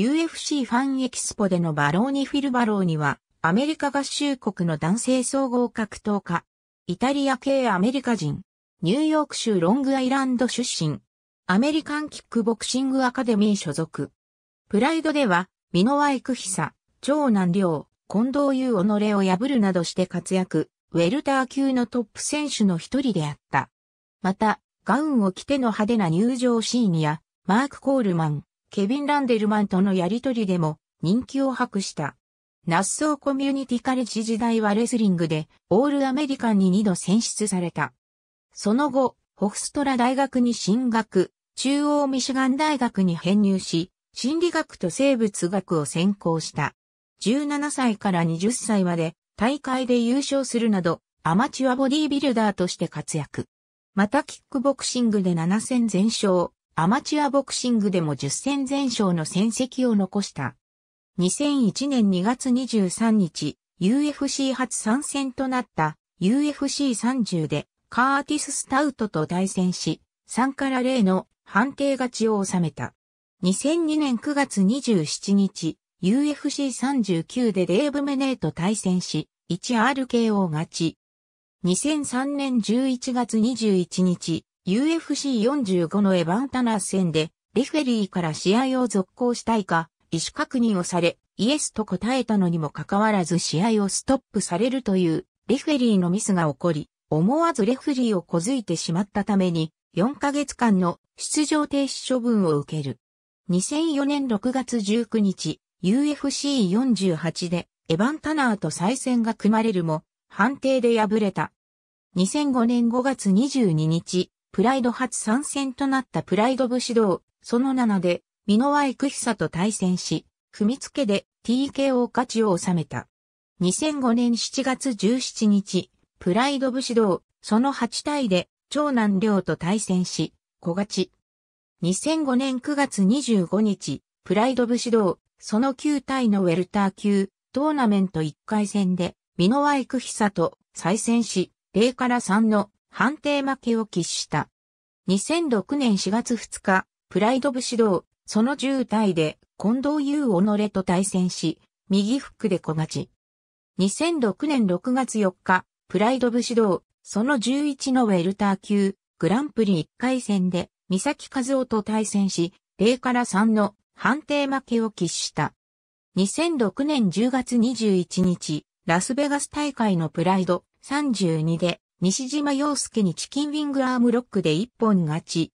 UFC ファンエキスポでのバローニ・フィルバローニは、アメリカ合衆国の男性総合格闘家、イタリア系アメリカ人、ニューヨーク州ロングアイランド出身、アメリカンキックボクシングアカデミー所属。プライドでは、ミワ濃クヒ久、長男良、近藤優己を破るなどして活躍、ウェルター級のトップ選手の一人であった。また、ガウンを着ての派手な入場シーンや、マーク・コールマン、ケビン・ランデルマンとのやりとりでも人気を博した。ナッソーコミュニティカレッジ時代はレスリングでオールアメリカンに2度選出された。その後、ホフストラ大学に進学、中央ミシガン大学に編入し、心理学と生物学を専攻した。17歳から20歳まで大会で優勝するなど、アマチュアボディビルダーとして活躍。またキックボクシングで7戦全勝、アマチュアボクシングでも10戦全勝の戦績を残した。2001年2月23日、UFC 初参戦となった UFC30 でカーティス・スタウトと対戦し、3から0の判定勝ちを収めた。2002年9月27日、UFC39 でデーブ・メネーと対戦し、1RKO 勝ち。2003年11月21日、UFC45 のエヴァンタナー戦で、レフェリーから試合を続行したいか、意思確認をされ、イエスと答えたのにもかかわらず試合をストップされるという、レフェリーのミスが起こり、思わずレフェリーをこづいてしまったために、4ヶ月間の出場停止処分を受ける。2004年6月19日、UFC48 でエヴァン・タナーと再戦が組まれるも、判定で敗れた。2005年5月22日、プライド初参戦となったプライド武士道、その7で、美濃和ヒ久と対戦し、踏みつけで TKO 勝ちを収めた。2005年7月17日、プライド武士道、その8体で、長男亮と対戦し、小勝ち。2005年9月25日、プライド武士道、その9体のウェルター級、トーナメント1回戦で、美濃和ヒ久と再戦し、0から3の判定負けを喫した。2006年4月2日、プライド武士道、その10代で近藤優己と対戦し、右フックで小勝ち。2006年6月4日、プライド武士道、その11のウェルター級、グランプリ1回戦で、三崎和夫と対戦し、0から3の判定負けを喫した。2006年10月21日、ラスベガス大会のプライド32で、西島洋介にチキンウィングアームロックで一本勝ち。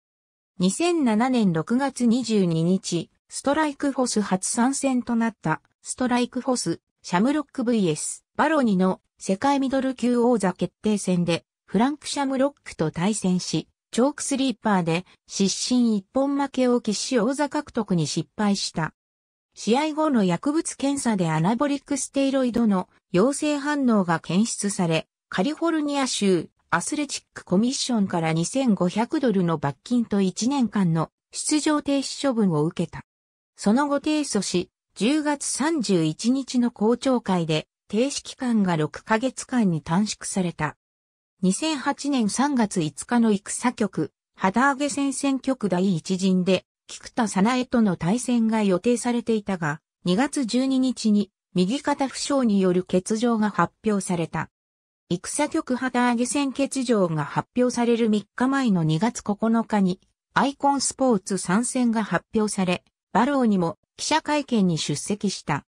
2007年6月22日、ストライクフォス初参戦となった、ストライクフォス、シャムロック vs、バロニの世界ミドル級王座決定戦で、フランク・シャムロックと対戦し、チョークスリーパーで失神一本負けを喫し王座獲得に失敗した。試合後の薬物検査でアナボリックステイロイドの陽性反応が検出され、カリフォルニア州アスレチックコミッションから2500ドルの罰金と1年間の出場停止処分を受けた。その後提訴し、10月31日の公聴会で停止期間が6ヶ月間に短縮された。2008年3月5日の戦局、旗揚げ戦線局第一陣で、菊田早苗との対戦が予定されていたが、2月12日に右肩負傷による欠場が発表された。戦局旗揚げ戦決勝が発表される3日前の2月9日に、アイコンスポーツ参戦が発表され、バローにも記者会見に出席した。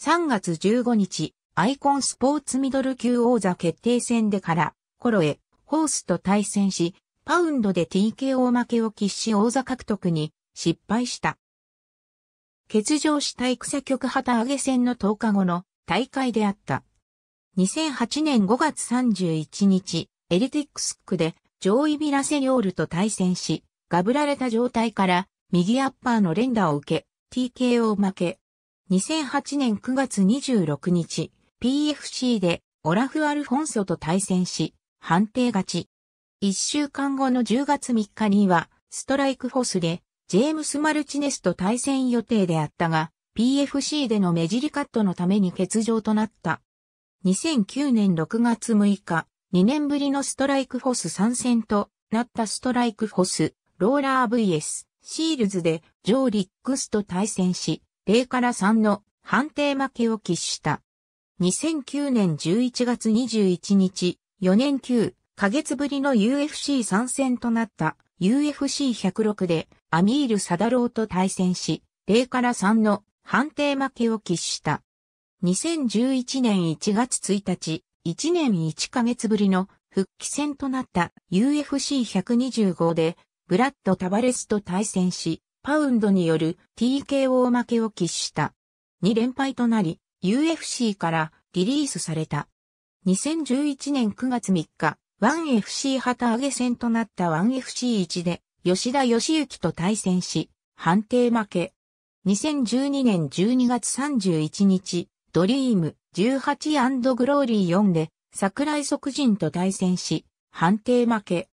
3月15日、アイコンスポーツミドル級王座決定戦でから、コロエ、ホースと対戦し、パウンドで TKO 負けを喫し王座獲得に失敗した。欠場した戦局旗揚げ戦の10日後の大会であった。2008年5月31日、エルティックスクでジー・イ・ビラセリオールと対戦し、がぶられた状態から右アッパーの連打を受け、TKO 負け。2008年9月26日、PFC でオラフ・アルフォンソと対戦し、判定勝ち。1週間後の10月3日には、ストライクフォスで、ジェームス・マルチネスと対戦予定であったが、PFC での目尻カットのために欠場となった。2009年6月6日、2年ぶりのストライクフォス参戦となったストライクフォス、ローラー VS、シールズで、ジョー・リックスと対戦し、0から3の判定負けを喫した。2009年11月21日、4年9ヶ月ぶりの UFC 参戦となった UFC106 でアミール・サダローと対戦し、0から3の判定負けを喫した。2011年1月1日、1年1ヶ月ぶりの復帰戦となった UFC125 で、ブラッド・タバレスと対戦し、パウンドによる TKO 負けを喫した。2連敗となり、UFC からリリースされた。2011年9月3日、1FC 旗揚げ戦となった 1FC1 で、吉田義行と対戦し、判定負け。2012年12月31日、ドリーム 18& グローリー4で桜井即人と対戦し、判定負け。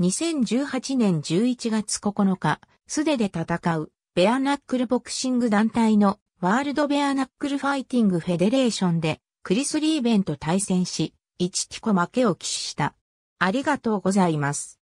2018年11月9日、素手で戦う、ベアナックルボクシング団体のワールドベアナックルファイティングフェデレーションで、クリス・リーベンと対戦し、1キコ負けを喫した。ありがとうございます。